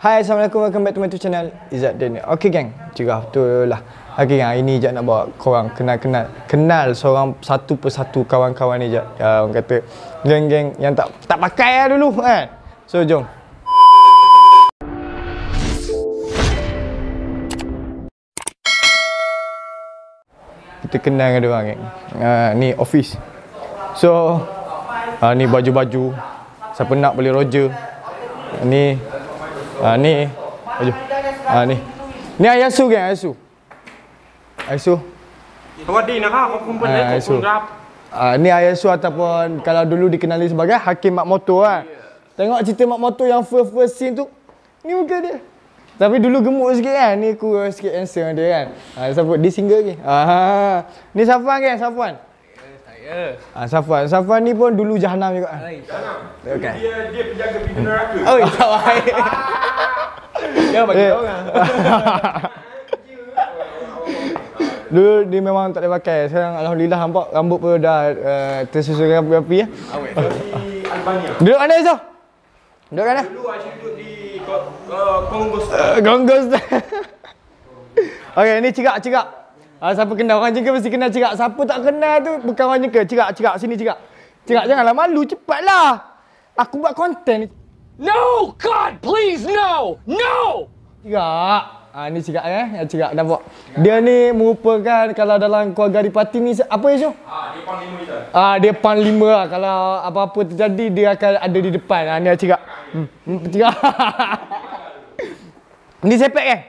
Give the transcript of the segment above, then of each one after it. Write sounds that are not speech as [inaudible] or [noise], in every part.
Hai Assalamualaikum Welcome back to my YouTube channel Izzat Daniel Ok gang Cerah tu lah Ok gang Hari ni Izzat nak bawa korang Kenal-kenal Kenal seorang Satu persatu kawan-kawan ni Izzat Ya orang kata Geng-geng yang tak Tak pakai lah dulu kan So jom Kita kenal dengan diorang gang uh, Ni office So uh, Ni baju-baju Siapa nak boleh roger Ni Ah ni. Aju. Ah ni. Ni Ayasu kan Ayasu. Ayasu. Sawadi nak ah, aku kumpul ah, ni, Ah ni Ayasu ataupun kalau dulu dikenali sebagai Hakim Mak Moto lah. Yeah. Tengok cerita Mak Moto yang first first scene tu. Ni muka dia. Tapi dulu gemuk sikit kan. Ni kurus sikit handsome dia kan. Ah siapa? Dia single lagi. Ah. Ha, ha, ha. Ni Safwan kan Safwan. Ya. Ah Safwan. Safwan ni pun dulu jahanam juga. Jahanam. Okay. Okay. Dia dia penjaga pintu neraka. Oi. Oh, ya, [laughs] [laughs] ya bagi tahu [laughs] Dulu dia memang tak boleh pakai. Sekarang alhamdulillah nampak rambut pun dah uh, tersusun rapi ya. Awek. Di Albania. Duduk mana Izo? Duduk mana? Dulu asyik duduk di Kongo. Kongo. Eh, Okey, ni cerak cerak. Ah, siapa kenal orang jengka mesti kenal cerak. Siapa tak kenal tu bukan orang jengka. Cerak, cerak. Sini cerak. Cerak janganlah malu. Cepatlah. Aku buat konten ni. No! God, please, no! No! Cerak. Ah, ni cerak eh. Ya, cerak dah buat. Dia ni merupakan kalau dalam keluarga di parti ni. Apa ya, Syuh? Ah, dia pan lima kita. Ah, dia pan lima lah. Kalau apa-apa terjadi, dia akan ada di depan. Ah, ni lah cerak. Hmm. hmm cerak. [laughs] ni sepek Eh?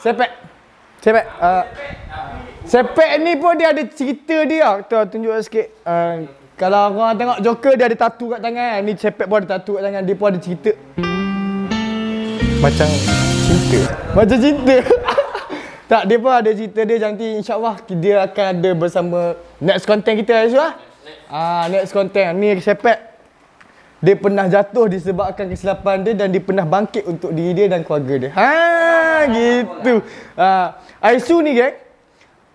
Sepek. Sepek uh, Sepek ni pun dia ada cerita dia Tuan tunjuk sikit uh, Kalau korang tengok Joker dia ada tatu kat tangan Ni Sepek pun ada tatu kat tangan Dia pun ada cerita Macam cinta Macam cinta [laughs] Tak dia pun ada cerita dia Nanti insyaAllah dia akan ada bersama Next content kita Ah uh, Next content Ni Sepek dia pernah jatuh disebabkan kesilapan dia dan dia pernah bangkit untuk diri dia dan keluarga dia. Ha gitu. Ha. Aisu ni geng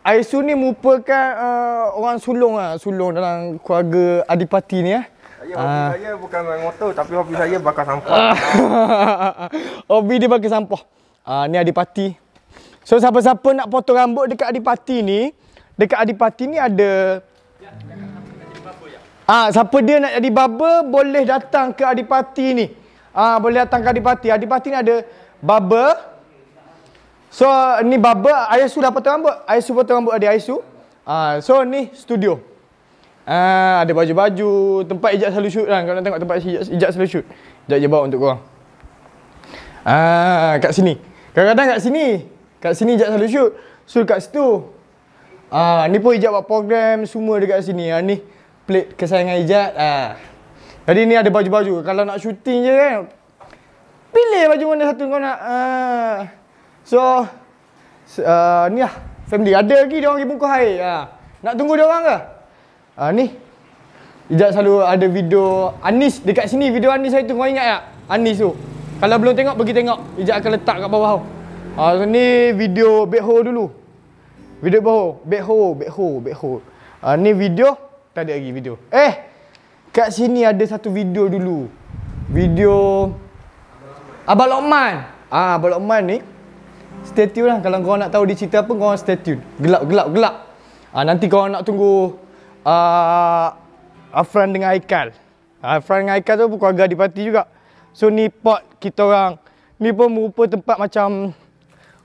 Aisu ni merupakan uh, orang sulung lah Sulung dalam keluarga Adipati ni lah Ya, hobi uh, saya bukan main motor tapi hobi saya bakar sampah. [laughs] hobi dia bakar sampah. Ah ni adipati. So siapa-siapa nak potong rambut dekat adipati ni, dekat adipati ni ada Ah siapa dia nak jadi barber boleh datang ke adipati ni. Ah boleh datang ke adipati. Adipati ni ada barber, So ni barber Aisu dah potong rambut. Aisu potong rambut ada Aisyu. Ah uh, so ni studio. Ah uh, ada baju-baju, tempat ijak selalu shoot kan. Kalau nak tengok tempat ijak, ijak selalu shoot. Ijak je bawa untuk korang. Ah uh, kat sini. Kadang-kadang kat sini. Kat sini ijak selalu shoot. So kat situ. Ah uh, ni pun ijak buat program semua dekat sini. Ah uh, ni plate kesayangan ijak. Ah uh. Jadi ni ada baju-baju. Kalau nak shooting je kan. Pilih baju mana satu kau nak. Ah uh, So uh, ni lah family ada lagi dia orang pergi bungkus air. Ha. Nak tunggu dia orang ke? Ha, ni. Ijaz selalu ada video Anis dekat sini video Anis saya tu kau ingat tak? Anis tu. Kalau belum tengok pergi tengok. Ijaz akan letak kat bawah tu. Ha, so ni video Beho dulu. Video Beho, Beho, Beho, Beho. Ha, ni video tak ada lagi video. Eh. Kat sini ada satu video dulu. Video Abang Lokman. Ah, ha, Abang Lokman ni Stay tune lah Kalau korang nak tahu dia cerita apa Korang stay tune Gelap gelap gelap ha, Nanti korang nak tunggu uh, Afran dengan Aikal ah, Afran dengan Aikal tu pun keluarga di parti juga So ni pot kita orang Ni pun merupa tempat macam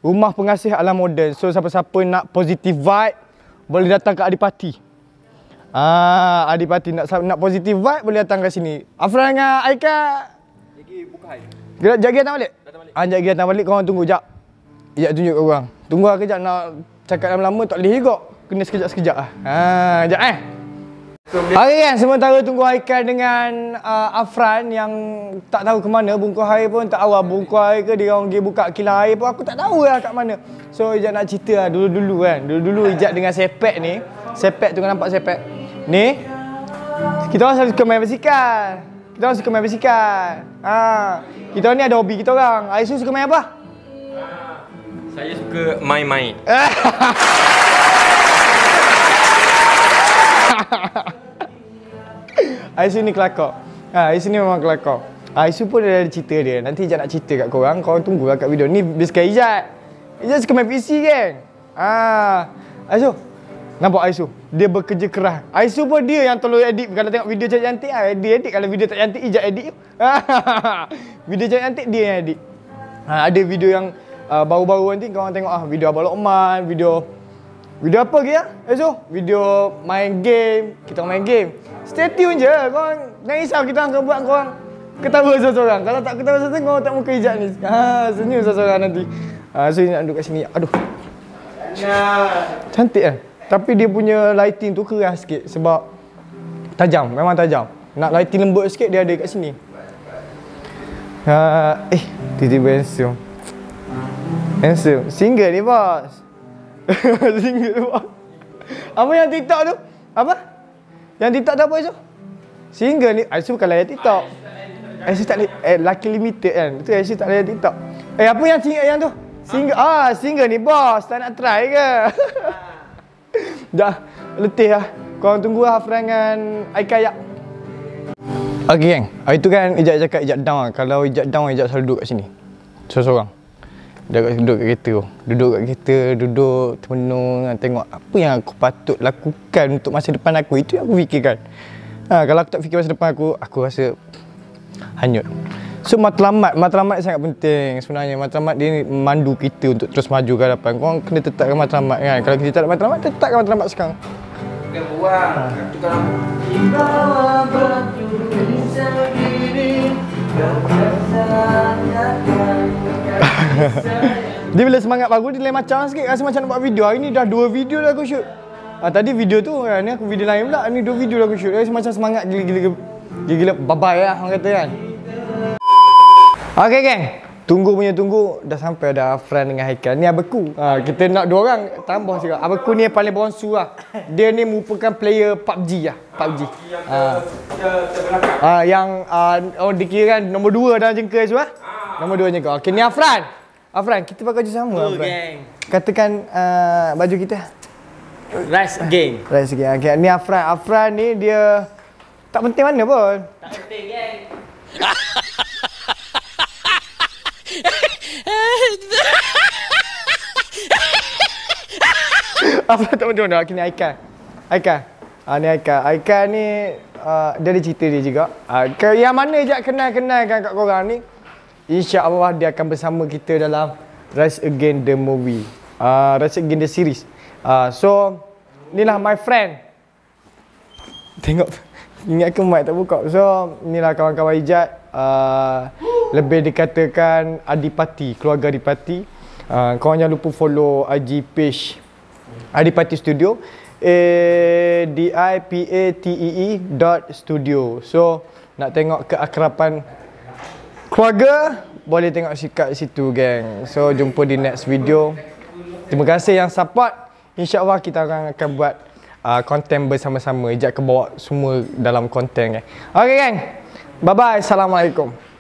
Rumah pengasih alam moden. So siapa-siapa nak positive vibe Boleh datang ke Adipati Ah, Adipati nak nak positive vibe boleh datang ke sini. Afran dengan Aika. Jagi buka hai. jaga jagi datang balik. Datang balik. Ah, jagi datang balik kau tunggu jap. Ia tunjuk kat orang Tunggu lah kejap nak cakap lama-lama tak boleh juga Kena sekejap-sekejap lah Haa, sekejap eh Hari kan sementara tunggu Haikal dengan uh, Afran yang tak tahu ke mana bungkus air pun tak awal lah, bungkus air ke dia orang pergi buka kilang air pun aku tak tahu lah kat mana So Ijat nak cerita lah dulu-dulu kan dulu-dulu Ijak dengan sepek ni sepek tu kan nampak sepek ni kita orang suka main basikal kita orang suka main basikal ha. kita orang ni ada hobi kita orang Aisyah suka main apa? Saya suka main-main. Aisu [laughs] ni kelakar. Ha, Aisu ni memang kelakar. Aisu ha, pun ada cerita dia. Nanti Ijat nak cerita kat korang. Kau tunggu lah kat video. Ni biskai Ijat. Ijat suka main PC kan? Ha. Aisu. Nampak Aisu? Dia bekerja keras. Aisu pun dia yang tolong edit. Kalau tengok video cantik cantik, ah, ha, dia edit. Kalau video tak cantik, Ijat edit. [laughs] video cantik cantik, dia yang edit. Ha, ada video yang uh, baru-baru nanti kau orang tengok ah video Abang Lokman, video video apa lagi ah? Ya? Eh, Esok video main game, kita orang main game. Stay tune je kau orang. Jangan risau kita akan buat kau orang ketawa seorang-seorang. Kalau tak ketawa seorang kau tak muka hijab ni. [laughs] Ha senyum seorang-seorang nanti. Ah uh, so nak duduk kat sini. Aduh. Cantik eh. Tapi dia punya lighting tu keras sikit sebab tajam, memang tajam. Nak lighting lembut sikit dia ada kat sini. Uh, eh, tiba-tiba handsome. Handsome. Single ni bos. [laughs] Single ni bos. Apa yang TikTok tu? Apa? Yang TikTok tu apa itu? Single ni. Aisy bukan layar TikTok. Aisy tak layar. Eh, laki limited kan. Itu Aisy tak layar TikTok. Eh, apa yang single yang tu? Single. Ah, ah single ni bos. Tak nak try ke? [laughs] Dah. Letih lah. Korang tunggu lah Afran dengan Aika Yap. Okay gang. Itu kan Ijat cakap Ijat down lah. Kalau Ijat down, Ijat selalu duduk kat sini. Seorang-seorang. So, Dah duduk kat kereta tu. Duduk kat kereta, duduk termenung tengok apa yang aku patut lakukan untuk masa depan aku. Itu yang aku fikirkan. Ha, kalau aku tak fikir masa depan aku, aku rasa hanyut. So matlamat, matlamat sangat penting sebenarnya. Matlamat dia mandu kita untuk terus maju ke hadapan. Kau kena tetapkan matlamat kan. Kalau kita tak ada matlamat, tetapkan matlamat sekarang. Kita buang. Ha. Kita kalau... [laughs] dia bila semangat baru dia lain macam sikit rasa macam nak buat video hari ni dah dua video dah aku shoot ha, tadi video tu kan ni aku video lain pula ni dua video dah aku shoot rasa macam semangat gila-gila gila-gila babai lah orang kata kan Okay gang. Tunggu punya tunggu Dah sampai dah friend dengan Haikal Ni Abeku ha, Kita nak dua orang Tambah juga Abeku ni yang paling bongsu lah Dia ni merupakan player PUBG lah PUBG ha. ha, Yang, ha. ha, yang uh, oh, dikira nombor dua dalam jengka tu lah ah. Nombor dua jengka Okay ni Afran Afran kita pakai baju sama Cool Afran. gang Katakan uh, baju kita Rise again Rise again okay. Ni Afran Afran ni dia Tak penting mana pun Tak penting gang [laughs] apa tak macam mana? Okay, ni Aikal. Aikal. Ha, ni Aikal. Aikal ni, uh, dia ada cerita dia juga. Ha, yang mana je kenal-kenalkan kat korang ni, Allah dia akan bersama kita dalam Rise Again The Movie. Uh, Rise Again The Series. Uh, so, lah my friend. Tengok. Ingat ke mic tak buka? So, inilah kawan-kawan hijat. Uh, lebih dikatakan Adipati, keluarga Adipati. Uh, korang jangan lupa follow IG page Adipati Studio A D I P A T E E dot studio. So nak tengok keakrapan keluarga boleh tengok sikat situ gang. So jumpa di next video. Terima kasih yang support. Insya-Allah kita orang akan buat uh, content bersama-sama. Ejak ke bawa semua dalam content eh. Okey geng. Bye bye. Assalamualaikum.